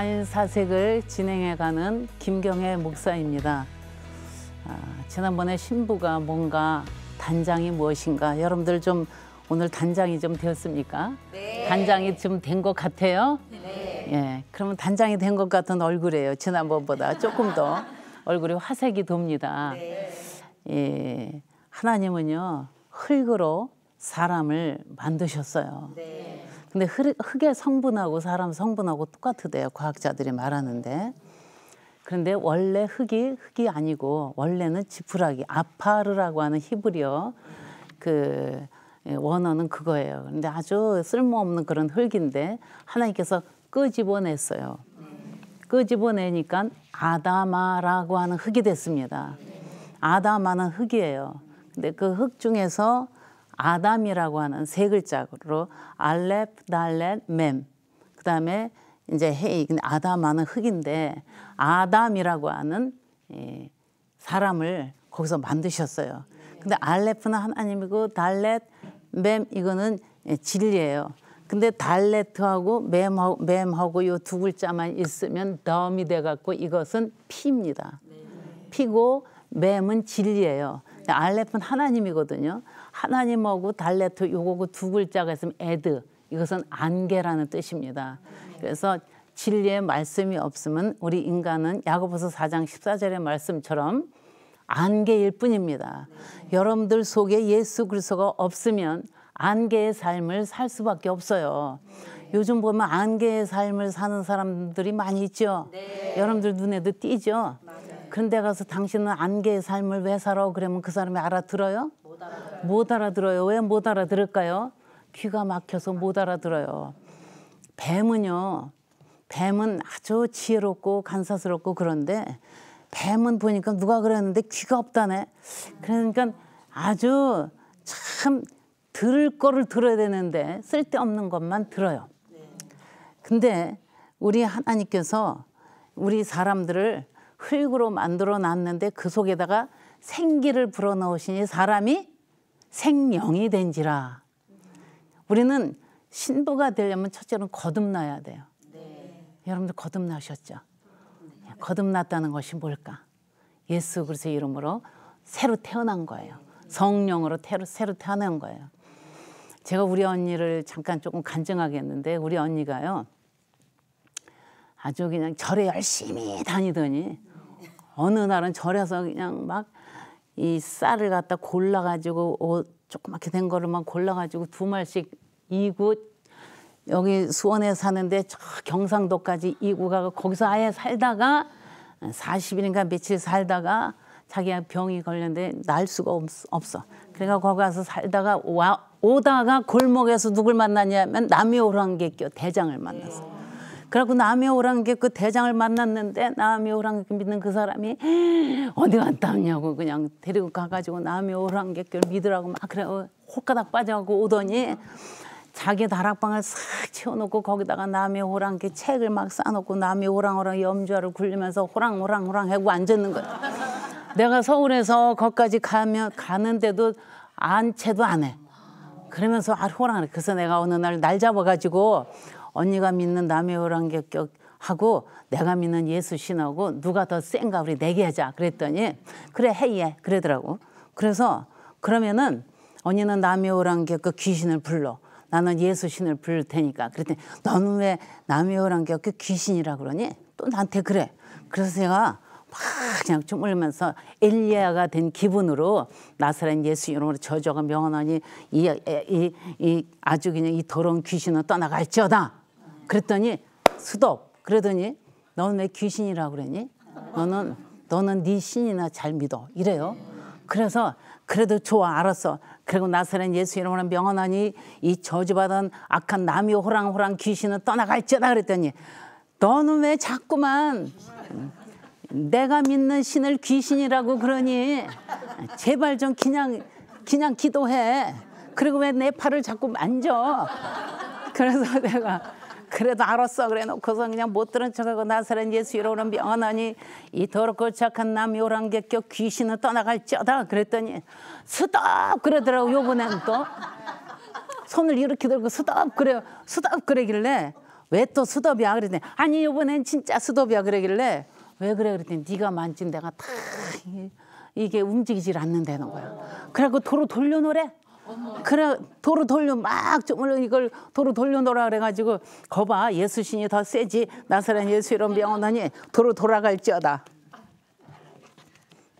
사 사색을 진행해가는 김경혜 목사입니다. 아, 지난번에 신부가 뭔가 단장이 무엇인가 여러분들 좀 오늘 단장이 좀 되었습니까? 네. 단장이 좀 된 것 같아요? 네. 예, 그러면 단장이 된 것 같은 얼굴이에요. 지난번보다 조금 더 얼굴이 화색이 돕니다. 네. 예, 하나님은요 흙으로 사람을 만드셨어요. 네. 근데 흙의 성분하고 사람 성분하고 똑같으대요. 과학자들이 말하는데. 그런데 원래 흙이 흙이 아니고 원래는 지푸라기 아파르라고 하는 히브리어 그 예, 원어는 그거예요. 그런데 아주 쓸모없는 그런 흙인데 하나님께서 끄집어냈어요. 끄집어내니까 아다마라고 하는 흙이 됐습니다. 아다마는 흙이에요. 근데 그 흙 중에서 아담이라고 하는 세 글자로 알렙, 달렛, 맴. 그 다음에 이제 헤이. 근데 아담하는 흙인데 아담이라고 하는 이 사람을 거기서 만드셨어요. 근데 알레프는 하나님이고 달렛, 맴 이거는 예, 진리예요. 근데 달레트하고 맴하고, 맴하고 요 두 글자만 있으면 덤이 돼갖고 이것은 피입니다. 피고 맴은 진리예요. 알레프는 하나님이거든요. 하나님하고 달래트 요거 두 글자가 있으면 에드 이것은 안개라는 뜻입니다. 그래서 진리의 말씀이 없으면 우리 인간은 야고보서 4장 14절의 말씀처럼 안개일 뿐입니다. 여러분들 속에 예수 그리스도가 없으면 안개의 삶을 살 수밖에 없어요. 요즘 보면 안개의 삶을 사는 사람들이 많이 있죠. 네. 여러분들 눈에도 띄죠. 맞아요. 그런데 가서 당신은 안개의 삶을 왜 살아? 그러면 그 사람이 알아들어요? 못 알아들어요. 왜 못 알아들을까요? 귀가 막혀서 못 알아들어요. 뱀은요. 뱀은 아주 지혜롭고 간사스럽고 그런데 뱀은 보니까 누가 그랬는데 귀가 없다네. 그러니까 아주 참 들을 거를 들어야 되는데 쓸데없는 것만 들어요. 근데 우리 하나님께서 우리 사람들을 흙으로 만들어 놨는데 그 속에다가 생기를 불어 넣으시니 사람이 생명이 된지라. 우리는 신부가 되려면 첫째는 거듭나야 돼요. 네. 여러분들 거듭나셨죠? 네. 거듭났다는 것이 뭘까? 예수 그리스의 이름으로 새로 태어난 거예요. 성령으로 태로, 새로 태어난 거예요. 제가 우리 언니를 잠깐 조금 간증하겠는데 우리 언니가요. 아주 그냥 절에 열심히 다니더니 어느 날은 절에서 그냥 막이 쌀을 갖다 골라가지고 옷 어, 조그맣게 된 거로만 골라가지고 두 말씩 이곳 여기 수원에 사는데 저 경상도까지 이구 가고 거기서 아예 살다가 40일인가 며칠 살다가 자기가 병이 걸렸는데 날 수가 없, 어 그래가 거기 가서 살다가 와, 오다가 골목에서 누굴 만나냐면 남이오랑객교 대장을 만났어. 그러고 남이오랑 게그 대장을 만났는데 남이오랑 믿는 그 사람이 어디 갔다 왔냐고 그냥 데리고 가가지고 남이오랑 게 믿으라고 막 그래 어, 호가닥 빠져가고 오더니 자기 다락방을 싹 채워놓고 거기다가 남의 호랑이 책을 막 싸놓고 남의 호랑호랑 염좌를 굴리면서 호랑호랑호랑 하고 앉았는 거야. 내가 서울에서 거기까지 가면 가는데도 안 채도 안 해. 그러면서 아 호랑이 그래서 내가 어느 날 날 잡아가지고 언니가 믿는 남의 오랑객격 하고 내가 믿는 예수 신하고 누가 더 센가 우리 내기하자 그랬더니 그래 해예 그러더라고. 그래서 그러면은 언니는 남이오랑격 그 귀신을 불러. 나는 예수 신을 부를 테니까. 그랬더니 너는 왜 남이오랑격 그 귀신이라 그러니? 또 나한테 그래. 그래서 제가 막 그냥 좀 울면서 엘리야가 된 기분으로 나사렛 예수 이름으로 저저가 명언하니 이, 이, 이 아주 그냥 이 더러운 귀신은 떠나갈지어다. 그랬더니 수덕 그러더니 너는 왜 귀신이라고 그러니? 너는 너는 네 신이나 잘 믿어 이래요. 그래서 그래도 좋아 알았어. 그리고 나사렛 예수 이름으로 명언하니 이 저주받은 악한 남이 호랑호랑 귀신은 떠나갈지어다 그랬더니 너는 왜 자꾸만 내가 믿는 신을 귀신이라고 그러니 제발 좀 그냥 그냥 기도해. 그리고 왜 내 팔을 자꾸 만져? 그래서 내가 그래도 알았어 그래 놓고서 그냥 못 들은 척하고 나사렛 예수 이러는 명하니 이 더럽고 착한 남 요란 객겨 귀신은 떠나갈지어다 그랬더니 스톱 그러더라고 요번엔 또 손을 이렇게 들고 스톱 그래 스톱 그러길래 왜 또 스톱이야 그랬더니 아니 요번엔 진짜 스톱이야 그러길래 왜 그래 그랬더니 네가 만진 데가다 이게 움직이질 않는다는 거야 그래갖고 도로 돌려놓으래 그래 도로 돌려 막 주물러 이걸 도로 돌려놓으라 그래가지고 거봐 예수신이 더 세지 나사렛 예수 이런 병원하니 도로 돌아갈지어다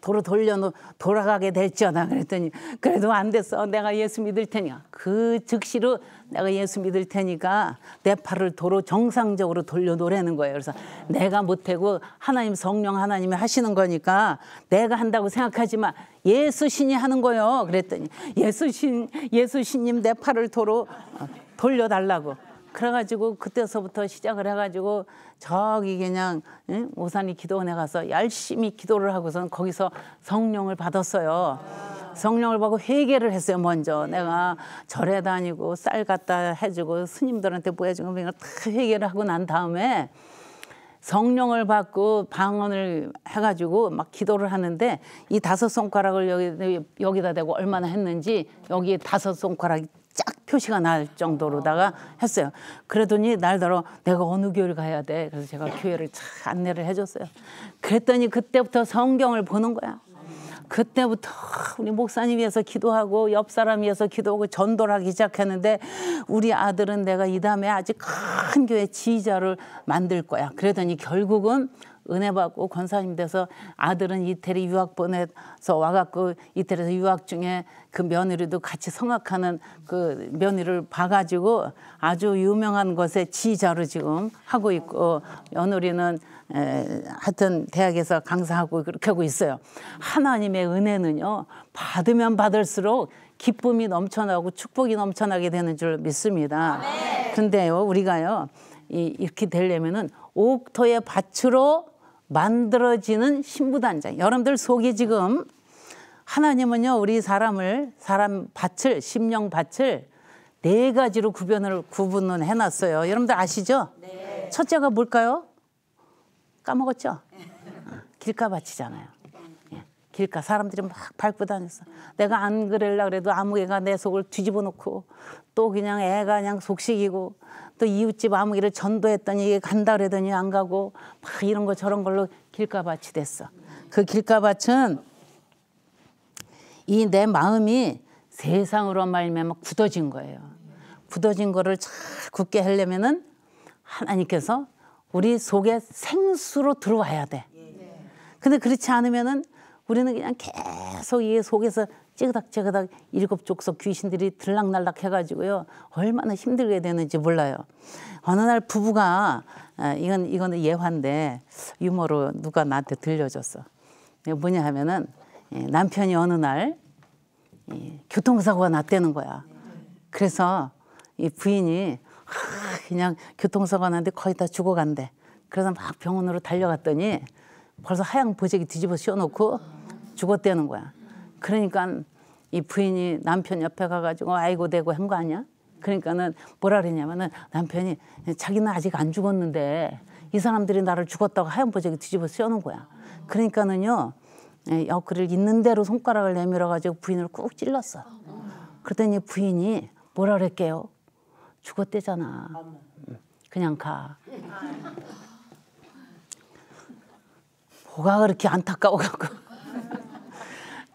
도로 돌려놓 돌아가게 될지어다 그랬더니 그래도 안 됐어 내가 예수 믿을 테니까 그 즉시로 내가 예수 믿을 테니까 내 팔을 도로 정상적으로 돌려놓으라는 거예요 그래서 내가 못하고 하나님 성령 하나님이 하시는 거니까 내가 한다고 생각하지만 예수 신이 하는 거요 예 그랬더니 예수 신 예수 신님 내 팔을 도로 돌려달라고 그래가지고 그때서부터 시작을 해가지고 저기 그냥 응? 오산이 기도원에 가서 열심히 기도를 하고선 거기서 성령을 받았어요. 성령을 받고 회개를 했어요. 먼저 내가 절에 다니고 쌀 갖다 해주고 스님들한테 보여주고 그냥 그러니까 다 회개를 하고 난 다음에 성령을 받고 방언을 해가지고 막 기도를 하는데 이 다섯 손가락을 여기, 여기다 대고 얼마나 했는지 여기 다섯 손가락이 쫙 표시가 날 정도로다가 했어요. 그러더니 날더러 내가 어느 교회를 가야 돼. 그래서 제가 교회를 쫙 안내를 해줬어요. 그랬더니 그때부터 성경을 보는 거야. 그때부터 우리 목사님 위해서 기도하고 옆 사람 위해서 기도하고 전도를 하기 시작했는데 우리 아들은 내가 이 다음에 아직 큰 교회 지휘자를 만들 거야. 그러더니 결국은 은혜 받고 권사님 돼서 아들은 이태리 유학 보내서 와갖고 이태리에서 유학 중에 그 며느리도 같이 성악하는 그 며느리를 봐가지고 아주 유명한 것에 지휘자로 지금 하고 있고 며느리는 에, 하여튼 대학에서 강사하고 그렇게 하고 있어요. 하나님의 은혜는요 받으면 받을수록 기쁨이 넘쳐나고 축복이 넘쳐나게 되는 줄 믿습니다. 네. 근데요 우리가요 이, 이렇게 되려면은 옥토의 밭으로 만들어지는 신부단장. 여러분들 속이 지금 하나님은요 우리 사람을 사람 밭을 심령 밭을 네 가지로 구별을 구분을 해놨어요. 여러분들 아시죠? 네. 첫째가 뭘까요? 까먹었죠? 어, 길가밭이잖아요. 길가 사람들이 막 밟고 다녔어. 내가 안 그럴라 그래도 아무 개가 내 속을 뒤집어 놓고 또 그냥 애가 그냥 속식이고 또 이웃집 아무 개를 전도했더니 얘게 간다 그러더니 안 가고 막 이런 거 저런 걸로 길가밭이 됐어. 그 길가밭은 이 내 마음이 세상으로 말미암 굳어진 거예요. 굳어진 거를 잘 굳게 하려면은 하나님께서 우리 속에 생수로 들어와야 돼. 근데 그렇지 않으면은 우리는 그냥 계속 이 속에서 찌그닥찌그닥 일곱 족속 귀신들이 들락날락 해가지고요 얼마나 힘들게 되는지 몰라요. 어느 날 부부가 아, 이건 이거는 예화인데 유머로 누가 나한테 들려줬어. 뭐냐 하면은 예, 남편이 어느 날 교통사고가 났다는 거야. 그래서 이 부인이 아, 그냥 교통사고가 났는데 거의 다 죽어간대. 그래서 막 병원으로 달려갔더니 벌써 하얀 보색이 뒤집어 씌워놓고 죽었다는 거야. 그러니까 이 부인이 남편 옆에 가가지고 아이고 대고 한 거 아니야? 그러니까는 뭐라 그랬냐면은 남편이 자기는 아직 안 죽었는데 이 사람들이 나를 죽었다고 하얀 보자기 뒤집어 쓰여놓 거야. 그러니까는요 여그를 예, 있는 대로 손가락을 내밀어 가지고 부인을 꾹 찔렀어. 그랬더니 부인이 뭐라 그랬게요? 죽었대잖아. 그냥 가. 뭐가 그렇게 안타까워갖고.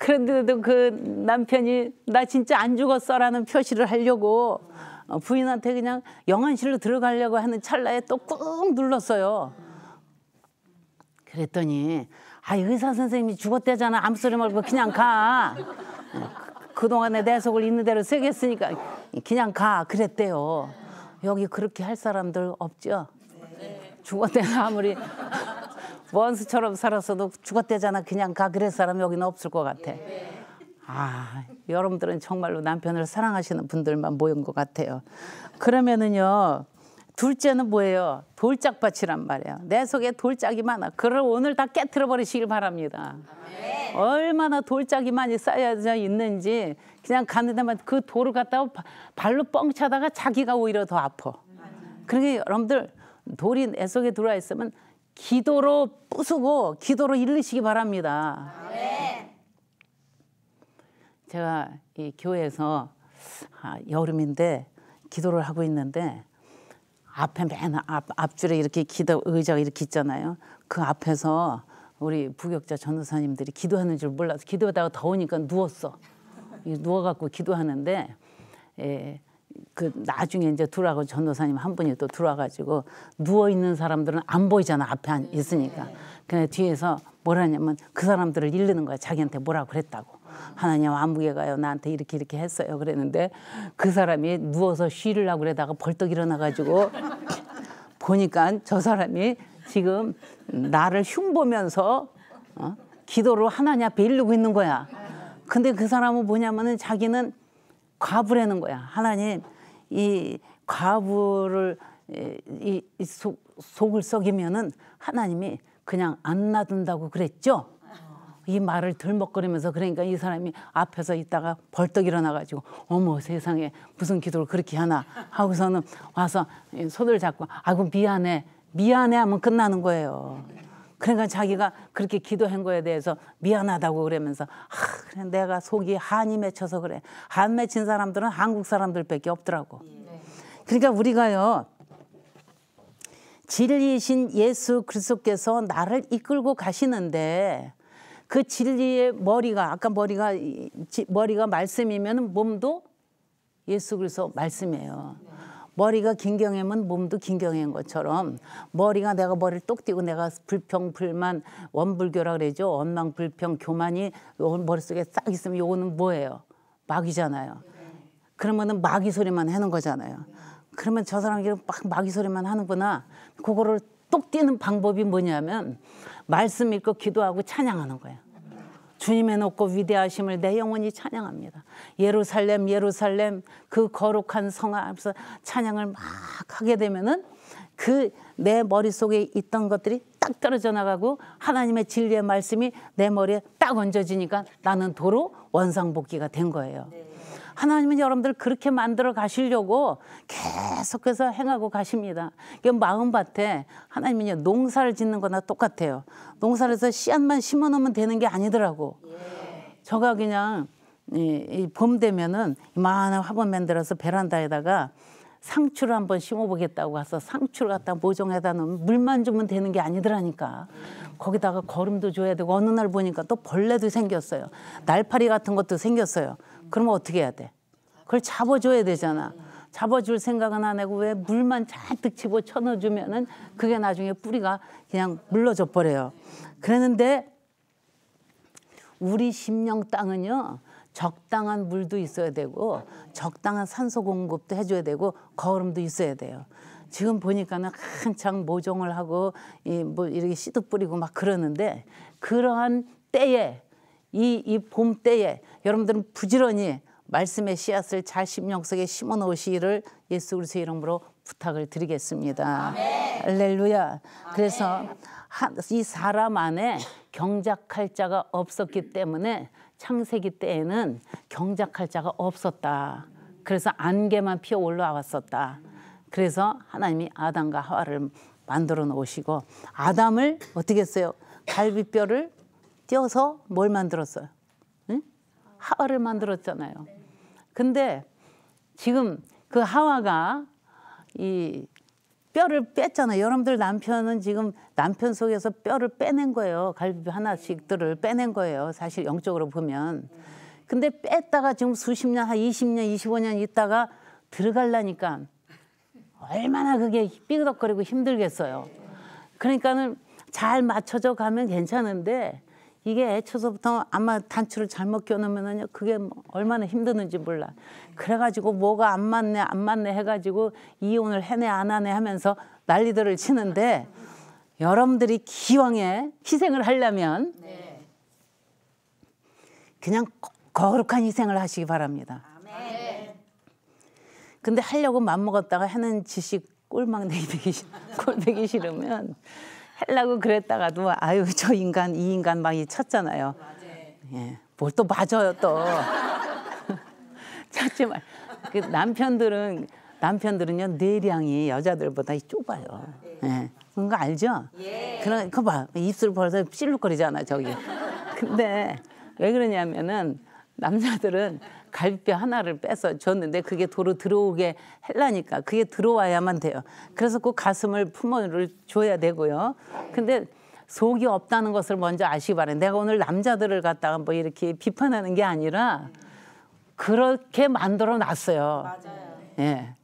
그런데도 그 남편이 나 진짜 안 죽었어라는 표시를 하려고 어, 부인한테 그냥 영안실로 들어가려고 하는 찰나에 또 꾹 눌렀어요. 그랬더니 아 의사 선생님이 죽었대잖아 아무 소리 말고 그냥 가. 예, 그, 그동안에 내 속을 있는 대로 새겼으니까 그냥 가 그랬대요. 여기 그렇게 할 사람들 없죠? 죽었대나 아무리 원수처럼 살았어도 죽었대잖아 그냥 가 그럴 사람 여기는 없을 것 같아. 아 여러분들은 정말로 남편을 사랑하시는 분들만 모인 것 같아요. 그러면은요. 둘째는 뭐예요? 돌짝밭이란 말이에요. 내 속에 돌짝이 많아. 그를 오늘 다 깨트려 버리시길 바랍니다. 네. 얼마나 돌짝이 많이 쌓여져 있는지 그냥 가는 데만 그 돌을 갖다가 발로 뻥 차다가 자기가 오히려 더 아파. 그러니 여러분들 돌이 내 속에 들어와 있으면 기도로 부수고 기도로 일으시기 바랍니다. 제가 이 교회에서 아, 여름인데 기도를 하고 있는데 앞에 맨 앞, 앞줄에 이렇게 기도 의자가 이렇게 있잖아요. 그 앞에서 우리 부격자 전도사님들이 기도하는 줄 몰라서 기도하다가 더우니까 누웠어. 누워갖고 기도하는데 예, 그 나중에 이제 들어가고 전도사님 한 분이 또 들어와가지고 누워 있는 사람들은 안 보이잖아 앞에 안 네. 있으니까. 그냥 뒤에서 뭐라냐면 그 사람들을 잃는 거야 자기한테 뭐라 그랬다고. 하나님 아무개가요 나한테 이렇게 이렇게 했어요 그랬는데 그 사람이 누워서 쉬려고 그러다가 벌떡 일어나가지고 보니까 저 사람이 지금 나를 흉보면서 어? 기도를 하나님 앞에 일르고 있는 거야. 근데 그 사람은 뭐냐면은 자기는 과부라는 거야. 하나님 이 과부를 예, 이, 이 속, 속을 썩이면은 하나님이 그냥 안 놔둔다고 그랬죠. 이 말을 들먹거리면서 그러니까 이 사람이 앞에서 있다가 벌떡 일어나가지고 어머 세상에 무슨 기도를 그렇게 하나 하고서는 와서 손을 잡고 아이고 미안해 미안해 하면 끝나는 거예요. 그러니까 자기가 그렇게 기도한 거에 대해서 미안하다고 그러면서 아, 그래 내가 속이 한이 맺혀서 그래. 한 맺힌 사람들은 한국 사람들밖에 없더라고. 예. 그러니까 우리가요. 진리이신 예수 그리스도께서 나를 이끌고 가시는데 그 진리의 머리가 아까 머리가 머리가 말씀이면 몸도 예수 그리스도 말씀이에요. 네. 머리가 긴경애면 몸도 긴경애인 것처럼 머리가 내가 머리를 똑 띄고 내가 불평, 불만, 원불교라 그러죠. 원망, 불평, 교만이 머릿속에 싹 있으면 요거는 뭐예요? 마귀잖아요. 그러면은 마귀 소리만 하는 거잖아요. 그러면 저 사람이 막 마귀 소리만 하는구나. 그거를 똑 띄는 방법이 뭐냐면 말씀 읽고 기도하고 찬양하는 거예요. 주님의 높고 위대하심을 내 영혼이 찬양합니다. 예루살렘 예루살렘 그 거룩한 성 앞에서 찬양을 막 하게 되면은 그 내 머릿속에 있던 것들이 딱 떨어져 나가고 하나님의 진리의 말씀이 내 머리에 딱 얹어지니까 나는 도로 원상복귀가 된 거예요. 네. 하나님은 여러분들 그렇게 만들어 가시려고 계속해서 행하고 가십니다. 이게 마음밭에 하나님은 농사를 짓는 거나 똑같아요. 농사에서 씨앗만 심어 놓으면 되는 게 아니더라고. 예. 저가 그냥 이봄 되면은 이만한 화분 만들어서 베란다에다가 상추를 한번 심어보겠다고 해서 상추를 갖다 모종에다 넣으면 물만 주면 되는 게 아니더라니까. 거기다가 거름도 줘야 되고 어느 날 보니까 또 벌레도 생겼어요. 날파리 같은 것도 생겼어요. 그러면 어떻게 해야 돼? 그걸 잡아줘야 되잖아. 음. 잡아줄 생각은 안 하고 왜 물만 잔뜩 집어 쳐넣어주면은 그게 나중에 뿌리가 그냥 물러져 버려요. 그랬는데 우리 심령 땅은요 적당한 물도 있어야 되고 적당한 산소 공급도 해줘야 되고 거름도 있어야 돼요. 지금 보니까는 한창 모종을 하고 이 뭐 이렇게 씨도 뿌리고 막 그러는데 그러한 때에 이이봄 때에 여러분들은 부지런히 말씀의 씨앗을 잘 심령 속에 심어 놓으시기를 예수 그리스도 이름으로 부탁을 드리겠습니다. 할렐루야. 그래서 이 사람 안에 경작할 자가 없었기 때문에 창세기 때에는 경작할 자가 없었다. 그래서 안개만 피어 올라왔었다. 그래서 하나님이 아담과 하와를 만들어 놓으시고 아담을 어떻게 했어요? 갈비뼈를 뛰어서뭘 만들었어요? 응? 하와를 만들었잖아요. 근데 지금 그 하와가 이 뼈를 뺐잖아요. 여러분들 남편은 지금 남편 속에서 뼈를 빼낸 거예요. 갈비 하나씩들을 빼낸 거예요. 사실 영적으로 보면. 근데 뺐다가 지금 수십 년, 한 20년, 25년 있다가 들어갈라니까 얼마나 그게 삐그덕거리고 힘들겠어요. 그러니까는 잘 맞춰져 가면 괜찮은데 이게 애초서부터 아마 단추를 잘못 껴놓으면은요 그게 뭐 얼마나 힘드는지 몰라. 그래가지고 뭐가 안 맞네 안 맞네 해가지고 이혼을 해내 안 하네 하면서 난리들을 치는데 여러분들이 기왕에 희생을 하려면 그냥 거룩한 희생을 하시기 바랍니다. 근데 하려고 맘먹었다가 하는 지식 꼴망대기 되기 꼴배기 싫으면 하려고 그랬다가도 아유 저 인간 이 인간 막이 쳤잖아요. 예, 뭘 또 맞아요 또. 찾지 말. 그 남편들은 남편들은요 뇌량이 여자들보다 좁아요. 예. 그런 거 알죠? 예. 그런 거 봐. 입술 벌써 실룩거리잖아 저기. 근데 왜 그러냐면은 남자들은 갈비뼈 하나를 빼서 줬는데 그게 도로 들어오게 할라니까 그게 들어와야만 돼요. 그래서 그 가슴을 품어를 줘야 되고요. 근데 속이 없다는 것을 먼저 아시기 바래요. 내가 오늘 남자들을 갖다가 뭐 이렇게 비판하는 게 아니라 그렇게 만들어 놨어요. 맞아요. 예.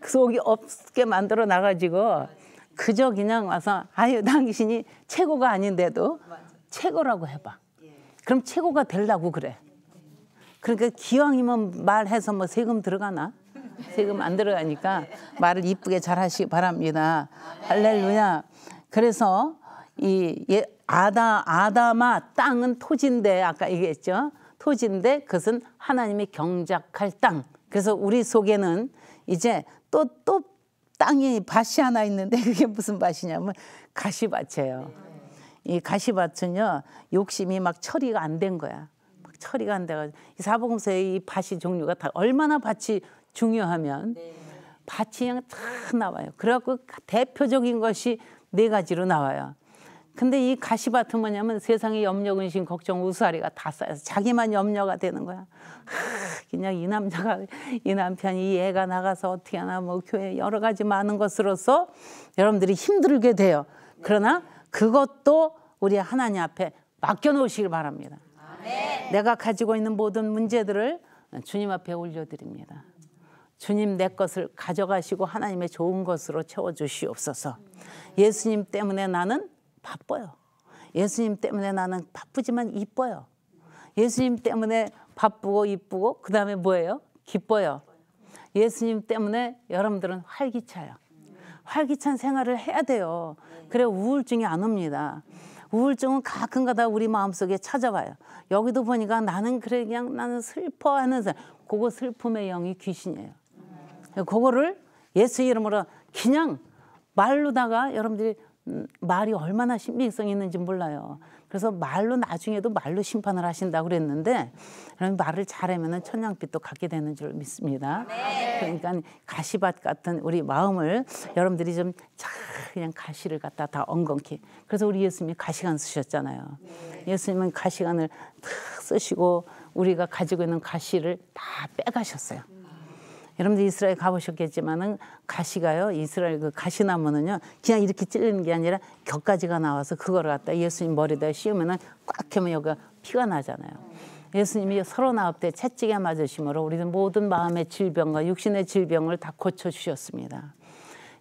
그 속이 없게 만들어 놔가지고 그저 그냥 와서 아유 당신이 최고가 아닌데도 맞아. 최고라고 해봐. 그럼 최고가 될라고 그래. 그러니까 기왕이면 말해서 뭐 세금 들어가나? 세금 안 들어가니까 말을 이쁘게 잘 하시기 바랍니다. 할렐루야. 그래서 이 예, 아다 아담아 땅은 토지인데 아까 얘기했죠. 토지인데 그것은 하나님이 경작할 땅. 그래서 우리 속에는 이제 또 또 땅이 밭이 하나 있는데 그게 무슨 밭이냐면 가시밭이에요. 이 가시밭은요 욕심이 막 처리가 안 된 거야. 막 처리가 안 돼가지고 이 사복음서의 이 밭이 종류가 다 얼마나 밭이 중요하면 네. 밭이 그냥 다 나와요. 그래갖고 대표적인 것이 네 가지로 나와요. 근데 이 가시밭은 뭐냐면 세상의 염려, 근심, 걱정, 우수아리가 다 쌓여서 자기만 염려가 되는 거야. 하, 그냥 이 남자가, 이 남편이 이 애가 나가서 어떻게 하나, 뭐 교회 여러 가지 많은 것으로서 여러분들이 힘들게 돼요. 그러나 그것도 우리 하나님 앞에 맡겨놓으시길 바랍니다. 아멘. 내가 가지고 있는 모든 문제들을 주님 앞에 올려드립니다. 주님 내 것을 가져가시고 하나님의 좋은 것으로 채워주시옵소서. 예수님 때문에 나는 바빠요. 예수님 때문에 나는 바쁘지만 이뻐요. 예수님 때문에 바쁘고 이쁘고 그 다음에 뭐예요? 기뻐요. 예수님 때문에 여러분들은 활기차요. 활기찬 생활을 해야 돼요. 그래 우울증이 안 옵니다. 우울증은 가끔가다 우리 마음속에 찾아와요. 여기도 보니까 나는 그래 그냥 나는 슬퍼하는 사람. 그거 슬픔의 영이 귀신이에요. 그거를 예수 이름으로 그냥 말로다가 여러분들이 음, 말이 얼마나 신빙성 있는지 몰라요. 그래서 말로 나중에도 말로 심판을 하신다 고 그랬는데 그런 말을 잘하면 천냥빛도 갖게 되는 줄 믿습니다. 네. 그러니까 가시밭 같은 우리 마음을 여러분들이 좀 그냥 가시를 갖다 다 엉겅키. 그래서 우리 예수님이 가시관 쓰셨잖아요. 네. 예수님은 가시관을 탁 쓰시고 우리가 가지고 있는 가시를 다 빼가셨어요. 여러분들 이스라엘 가보셨겠지만은 가시가요. 이스라엘 그 가시나무는요. 그냥 이렇게 찌리는게 아니라 격가지가 나와서 그걸 갖다 예수님 머리에다 씌우면은 꽉 하면 여기가 피가 나잖아요. 예수님이 서른아홉 대 채찍에 맞으심으로 우리는 모든 마음의 질병과 육신의 질병을 다 고쳐 주셨습니다.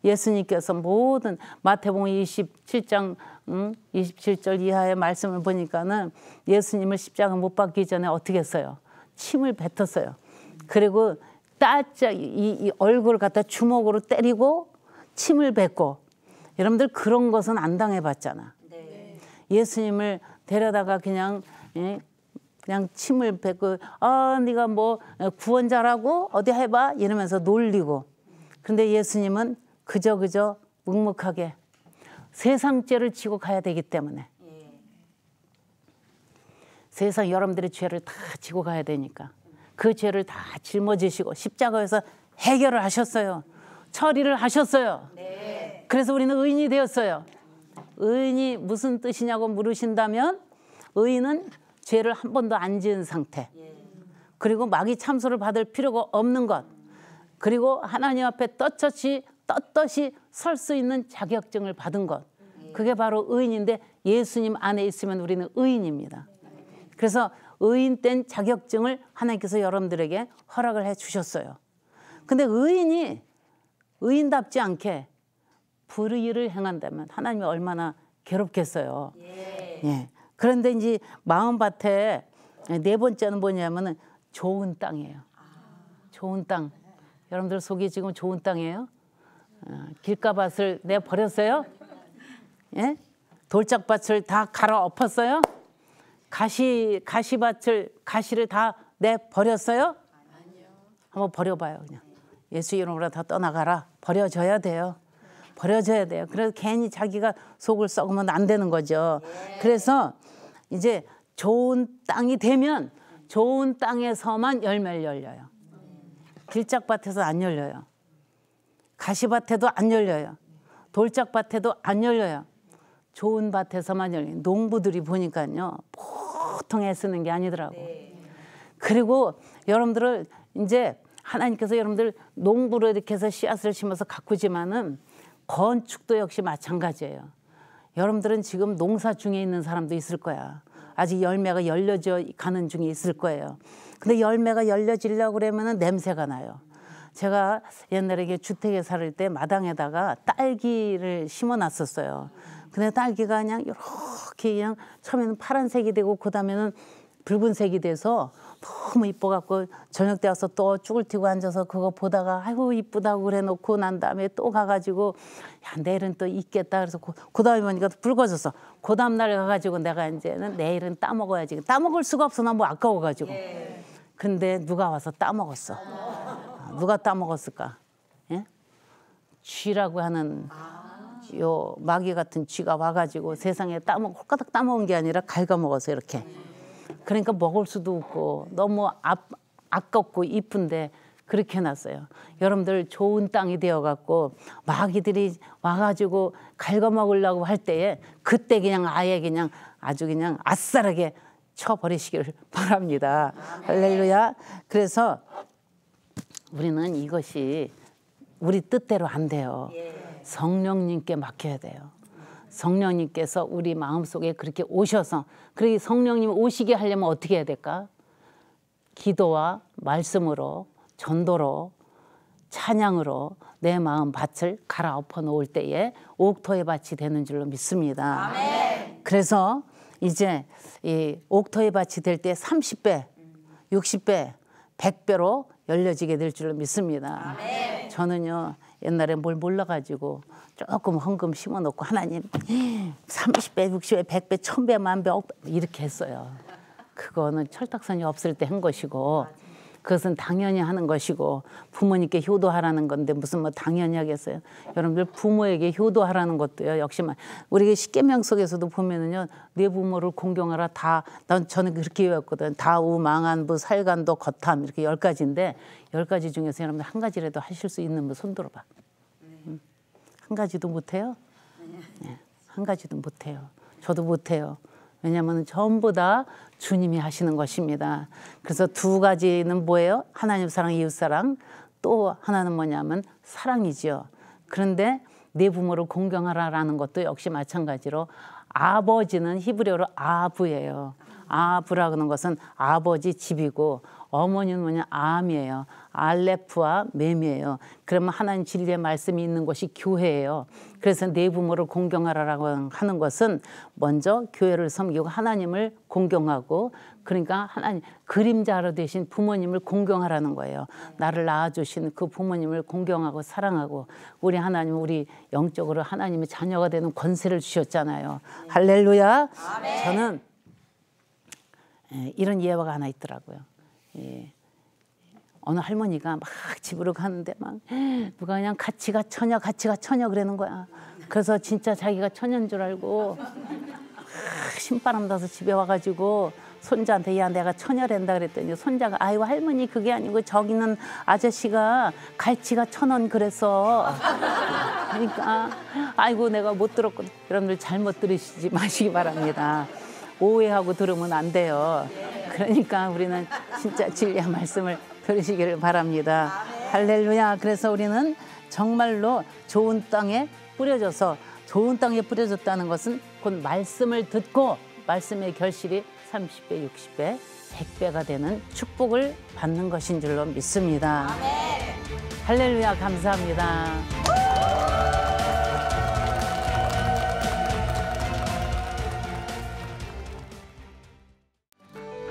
예수님께서 모든 마태복음 27장 음, 27절 이하의 말씀을 보니까는 예수님을 십자가 못 박기 전에 어떻게 했어요? 침을 뱉었어요. 그리고 따짝 이, 이 얼굴 갖다 주먹으로 때리고 침을 뱉고 여러분들 그런 것은 안 당해봤잖아. 네. 예수님을 데려다가 그냥 예, 그냥 침을 뱉고 아 네가 뭐 구원자라고 어디 해봐 이러면서 놀리고 그런데 예수님은 그저 그저 묵묵하게 세상죄를 지고 가야 되기 때문에 예. 세상 여러분들의 죄를 다 지고 가야 되니까 그 죄를 다 짊어지시고 십자가에서 해결을 하셨어요. 처리를 하셨어요. 네. 그래서 우리는 의인이 되었어요. 의인이 무슨 뜻이냐고 물으신다면 의인은 죄를 한 번도 안 지은 상태. 예. 그리고 마귀 참소를 받을 필요가 없는 것. 그리고 하나님 앞에 떳떳이 떳떳이 설수 있는 자격증을 받은 것. 예. 그게 바로 의인인데 예수님 안에 있으면 우리는 의인입니다. 그래서 의인된 자격증을 하나님께서 여러분들에게 허락을 해 주셨어요. 근데 의인이 의인답지 않게 불의를 행한다면 하나님이 얼마나 괴롭겠어요. 예. 예. 그런데 이제 마음밭에 네 번째는 뭐냐면은 좋은 땅이에요. 좋은 땅. 여러분들 속이 지금 좋은 땅이에요? 어, 길가밭을 내 버렸어요? 예? 돌짝밭을 다 갈아 엎었어요? 가시 가시밭을 가시를 다 내 버렸어요? 한번 버려봐요 그냥. 예수 이름으로 다 떠나가라. 버려져야 돼요. 버려져야 돼요. 그래서 괜히 자기가 속을 썩으면 안 되는 거죠. 예. 그래서 이제 좋은 땅이 되면 좋은 땅에서만 열매를 열려요. 길짝밭에서 안 열려요. 가시밭에도 안 열려요. 돌짝밭에도 안 열려요. 좋은 밭에서만 열린 농부들이 보니까요 보통 애쓰는 게 아니더라고. 네. 그리고 여러분들을 이제 하나님께서 여러분들 농부로 이렇게 해서 씨앗을 심어서 가꾸지만은 건축도 역시 마찬가지예요. 여러분들은 지금 농사 중에 있는 사람도 있을 거야. 아직 열매가 열려져 가는 중에 있을 거예요. 근데 열매가 열려지려고 그러면은 냄새가 나요. 제가 옛날에 주택에 살 때 마당에다가 딸기를 심어 놨었어요. 근데 딸기가 그냥 이렇게 그냥 처음에는 파란색이 되고 그다음에는 붉은색이 돼서 너무 이뻐갖고 저녁 때 와서 또 쭈글 튀고 앉아서 그거 보다가 아이고 이쁘다고 그래 놓고 난 다음에 또 가가지고 야 내일은 또 있겠다 그래서 그, 다음에 보니까 붉어졌어 그 다음 날 가가지고 내가 이제는 내일은 따먹어야지 따먹을 수가 없어 나뭐 아까워가지고 예. 근데 누가 와서 따먹었어 누가 따먹었을까 예? 쥐라고 하는 아. 요 마귀 같은 쥐가 와가지고 세상에 따먹 홀가닥 따먹은 게 아니라 갉아먹어서 이렇게 그러니까 먹을 수도 없고 너무 아, 아깝고 이쁜데 그렇게 해놨어요. 여러분들 좋은 땅이 되어갖고 마귀들이 와가지고 갉아먹으려고 할 때에 그때 그냥 아예 그냥 아주 그냥 아싸라게 쳐버리시길 바랍니다. 할렐루야. 그래서 우리는 이것이 우리 뜻대로 안 돼요. 예. 성령님께 맡겨야 돼요. 성령님께서 우리 마음속에 그렇게 오셔서 그렇게 성령님 오시게 하려면 어떻게 해야 될까? 기도와 말씀으로 전도로 찬양으로 내 마음 밭을 갈아엎어 놓을 때에 옥토의 밭이 되는 줄로 믿습니다. 아멘. 그래서 이제 이 옥토의 밭이 될 때 30배, 60배, 100배로 열려지게 될 줄로 믿습니다. 아멘. 저는요 옛날에 뭘 몰라가지고 조금 헌금 심어놓고 하나님 30배, 60배, 100배, 1000배, 만배, 100배 이렇게 했어요. 그거는 철딱선이 없을 때 한 것이고 그것은 당연히 하는 것이고 부모님께 효도하라는 건데 무슨 뭐 당연히 하겠어요. 여러분들 부모에게 효도하라는 것도요. 역시 만 우리 가 십계명 속에서도 보면은요. 내 부모를 공경하라 다. 난 저는 그렇게 외웠거든. 다우 망한부 살간도 거탐 이렇게 열 가지인데 열 가지 중에서 여러분들 한 가지라도 하실 수 있는 분 손 들어봐. 음. 한 가지도 못해요. 네. 한 가지도 못해요. 저도 못해요. 왜냐하면 전부 다 주님이 하시는 것입니다. 그래서 두 가지는 뭐예요? 하나님 사랑, 이웃 사랑. 또 하나는 뭐냐면 사랑이지요. 그런데 내 부모를 공경하라라는 것도 역시 마찬가지로 아버지는 히브리어로 아부예요. 아부라는 것은 아버지 집이고 어머니는 뭐냐 암이에요. 알레프와 맴이에요. 그러면 하나님 진리의 말씀이 있는 곳이 교회예요. 그래서 내 부모를 공경하라라고 하는 것은 먼저 교회를 섬기고 하나님을 공경하고 그러니까 하나님 그림자로 되신 부모님을 공경하라는 거예요. 나를 낳아주신 그 부모님을 공경하고 사랑하고 우리 하나님 우리 영적으로 하나님의 자녀가 되는 권세를 주셨잖아요. 할렐루야. 저는 예, 이런 예화가 하나 있더라고요. 예. 어느 할머니가 막 집으로 가는데 막 누가 그냥 같이 가 처녀 같이 가 처녀 그러는 거야. 그래서 진짜 자기가 처녀인 줄 알고 신바람 나서 집에 와가지고 손자한테 야 내가 처녀랜다 그랬더니 손자가 아이고 할머니 그게 아니고 저기는 아저씨가 갈치가 천 원 그래서 그러니까 아이고 내가 못 들었군 여러분들 잘못 들으시지 마시기 바랍니다 오해하고 들으면 안 돼요 그러니까 우리는 진짜 진리의 말씀을 그러시기를 바랍니다. 아멘. 할렐루야. 그래서 우리는 정말로 좋은 땅에 뿌려져서 좋은 땅에 뿌려졌다는 것은 곧 말씀을 듣고 말씀의 결실이 30배, 60배, 100배가 되는 축복을 받는 것인 줄로 믿습니다. 아멘. 할렐루야. 감사합니다.